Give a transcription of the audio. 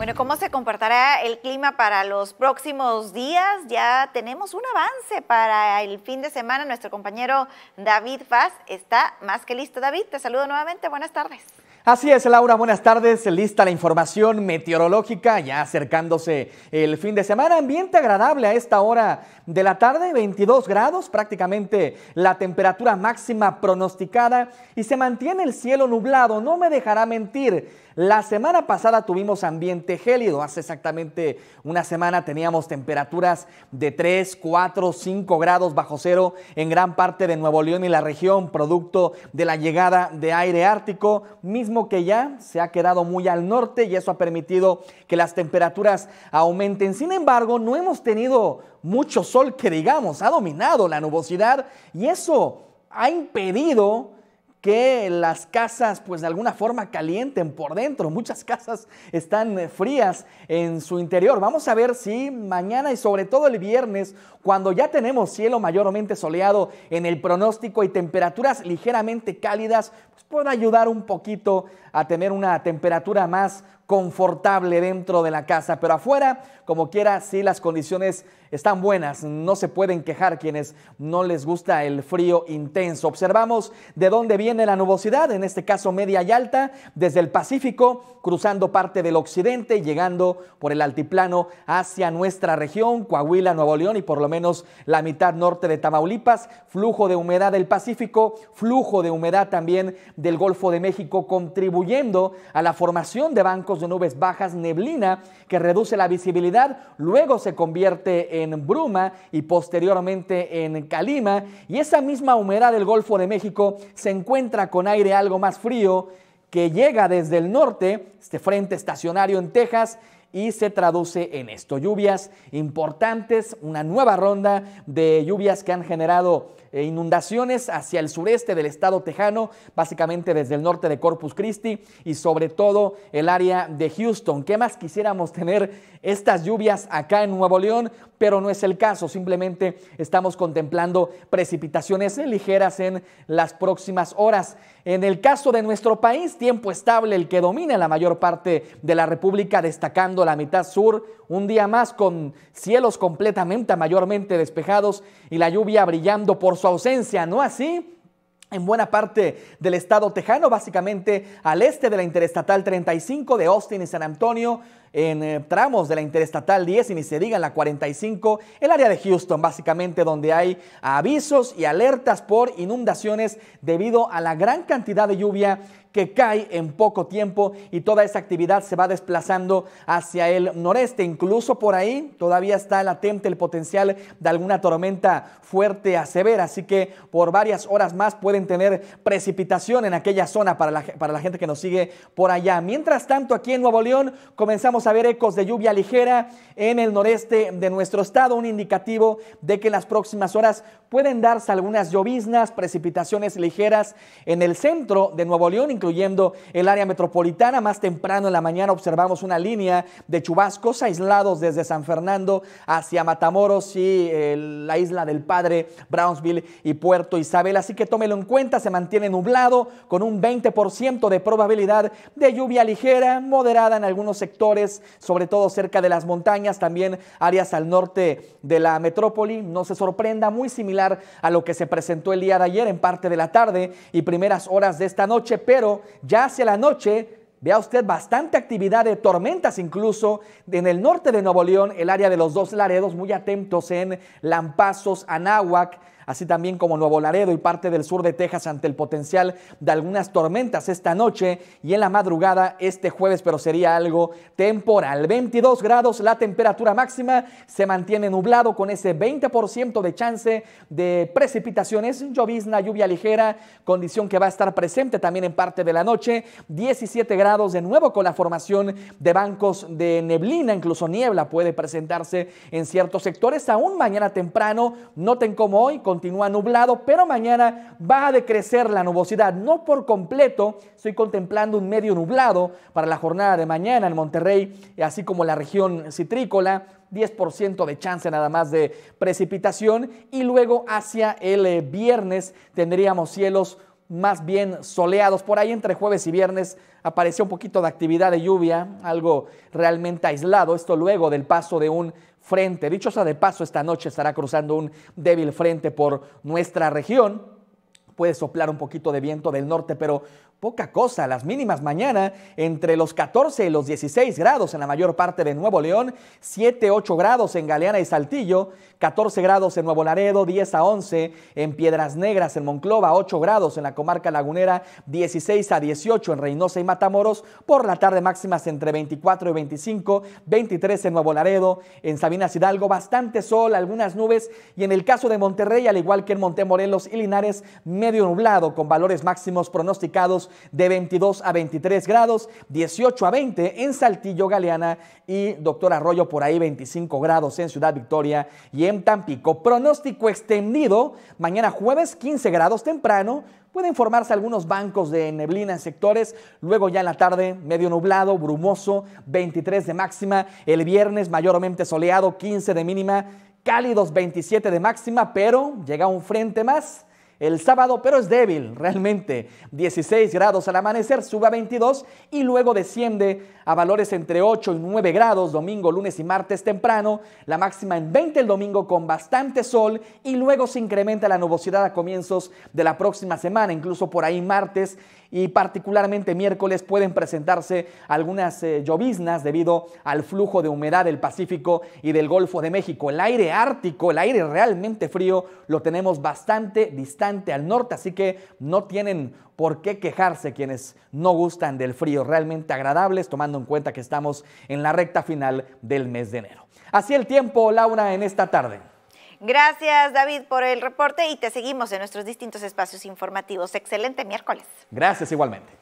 Bueno, ¿cómo se comportará el clima para los próximos días? Ya tenemos un avance para el fin de semana. Nuestro compañero David Faz está más que listo. David, te saludo nuevamente. Buenas tardes. Así es, Laura, buenas tardes. Lista la información meteorológica, ya acercándose el fin de semana. Ambiente agradable a esta hora de la tarde, 22 grados, prácticamente la temperatura máxima pronosticada y se mantiene el cielo nublado. No me dejará mentir, la semana pasada tuvimos ambiente gélido, hace exactamente una semana teníamos temperaturas de 3, 4, 5 grados bajo cero en gran parte de Nuevo León y la región, producto de la llegada de aire ártico que ya se ha quedado muy al norte y eso ha permitido que las temperaturas aumenten. Sin embargo, no hemos tenido mucho sol que digamos, ha dominado la nubosidad y eso ha impedido que las casas pues de alguna forma calienten por dentro. Muchas casas están eh, frías en su interior. Vamos a ver si mañana y sobre todo el viernes, cuando ya tenemos cielo mayormente soleado en el pronóstico y temperaturas ligeramente cálidas, pues puede ayudar un poquito a tener una temperatura más confortable dentro de la casa, pero afuera, como quiera, si las condiciones están buenas, no se pueden quejar quienes no les gusta el frío intenso. Observamos de dónde viene la nubosidad, en este caso media y alta, desde el Pacífico, cruzando parte del occidente llegando por el altiplano hacia nuestra región, Coahuila, Nuevo León y por lo menos la mitad norte de Tamaulipas, flujo de humedad del Pacífico, flujo de humedad también del Golfo de México, contribuyendo a la formación de bancos de nubes bajas, neblina que reduce la visibilidad, luego se convierte en bruma y posteriormente en calima. Y esa misma humedad del Golfo de México se encuentra con aire algo más frío que llega desde el norte, este frente estacionario en Texas, y se traduce en esto. Lluvias importantes, una nueva ronda de lluvias que han generado e inundaciones hacia el sureste del estado tejano, básicamente desde el norte de Corpus Christi y sobre todo el área de Houston. ¿Qué más quisiéramos tener estas lluvias acá en Nuevo León? Pero no es el caso, simplemente estamos contemplando precipitaciones ligeras en las próximas horas. En el caso de nuestro país, tiempo estable el que domina la mayor parte de la República, destacando la mitad sur, un día más con cielos completamente, mayormente despejados y la lluvia brillando por su ausencia, ¿no? Así, en buena parte del estado tejano, básicamente al este de la Interestatal 35 de Austin y San Antonio, en eh, tramos de la Interestatal 10 y ni se diga en la 45, el área de Houston, básicamente donde hay avisos y alertas por inundaciones debido a la gran cantidad de lluvia que cae en poco tiempo y toda esa actividad se va desplazando hacia el noreste. Incluso por ahí todavía está latente el potencial de alguna tormenta fuerte a severa, así que por varias horas más pueden tener precipitación en aquella zona para la, para la gente que nos sigue por allá. Mientras tanto, aquí en Nuevo León comenzamos a ver ecos de lluvia ligera en el noreste de nuestro estado, un indicativo de que en las próximas horas pueden darse algunas lloviznas, precipitaciones ligeras en el centro de Nuevo León, incluyendo el área metropolitana. Más temprano en la mañana observamos una línea de chubascos aislados desde San Fernando hacia Matamoros y eh, la isla del Padre, Brownsville y Puerto Isabel. Así que tómelo en cuenta, se mantiene nublado con un 20% de probabilidad de lluvia ligera, moderada en algunos sectores sobre todo cerca de las montañas, también áreas al norte de la metrópoli. No se sorprenda, muy similar a lo que se presentó el día de ayer en parte de la tarde y primeras horas de esta noche, pero ya hacia la noche Vea usted bastante actividad de tormentas incluso en el norte de Nuevo León, el área de los dos Laredos, muy atentos en Lampazos, Anáhuac, así también como Nuevo Laredo y parte del sur de Texas ante el potencial de algunas tormentas esta noche y en la madrugada este jueves, pero sería algo temporal. 22 grados la temperatura máxima, se mantiene nublado con ese 20% de chance de precipitaciones, llovizna, lluvia ligera, condición que va a estar presente también en parte de la noche, 17 grados de nuevo con la formación de bancos de neblina, incluso niebla puede presentarse en ciertos sectores, aún mañana temprano, noten como hoy con continúa nublado, pero mañana va a decrecer la nubosidad, no por completo, estoy contemplando un medio nublado para la jornada de mañana en Monterrey, así como la región citrícola, 10% de chance nada más de precipitación y luego hacia el eh, viernes tendríamos cielos más bien soleados. Por ahí entre jueves y viernes apareció un poquito de actividad de lluvia, algo realmente aislado, esto luego del paso de un frente. Dicho sea de paso, esta noche estará cruzando un débil frente por nuestra región. Puede soplar un poquito de viento del norte, pero poca cosa. Las mínimas mañana entre los 14 y los 16 grados en la mayor parte de Nuevo León, 7, 8 grados en Galeana y Saltillo, 14 grados en Nuevo Laredo, 10 a 11 en Piedras Negras, en Monclova, 8 grados en la comarca lagunera, 16 a 18 en Reynosa y Matamoros, por la tarde máximas entre 24 y 25, 23 en Nuevo Laredo, en Sabinas Hidalgo, bastante sol, algunas nubes y en el caso de Monterrey, al igual que en Montemorelos y Linares, medio nublado con valores máximos pronosticados de 22 a 23 grados, 18 a 20 en Saltillo, Galeana y Doctor Arroyo por ahí 25 grados en Ciudad Victoria y en Tampico. Pronóstico extendido, mañana jueves 15 grados temprano, Pueden formarse algunos bancos de neblina en sectores, luego ya en la tarde medio nublado, brumoso, 23 de máxima, el viernes mayormente soleado, 15 de mínima, cálidos 27 de máxima, pero llega un frente más el sábado, pero es débil realmente. 16 grados al amanecer, sube a 22 y luego desciende a valores entre 8 y 9 grados domingo, lunes y martes temprano. La máxima en 20 el domingo con bastante sol y luego se incrementa la nubosidad a comienzos de la próxima semana, incluso por ahí martes y particularmente miércoles pueden presentarse algunas eh, lloviznas debido al flujo de humedad del Pacífico y del Golfo de México. El aire ártico, el aire realmente frío, lo tenemos bastante distante al norte, así que no tienen por qué quejarse quienes no gustan del frío, realmente agradables tomando en cuenta que estamos en la recta final del mes de enero. Así el tiempo, Laura, en esta tarde. Gracias, David, por el reporte y te seguimos en nuestros distintos espacios informativos. Excelente miércoles. Gracias igualmente.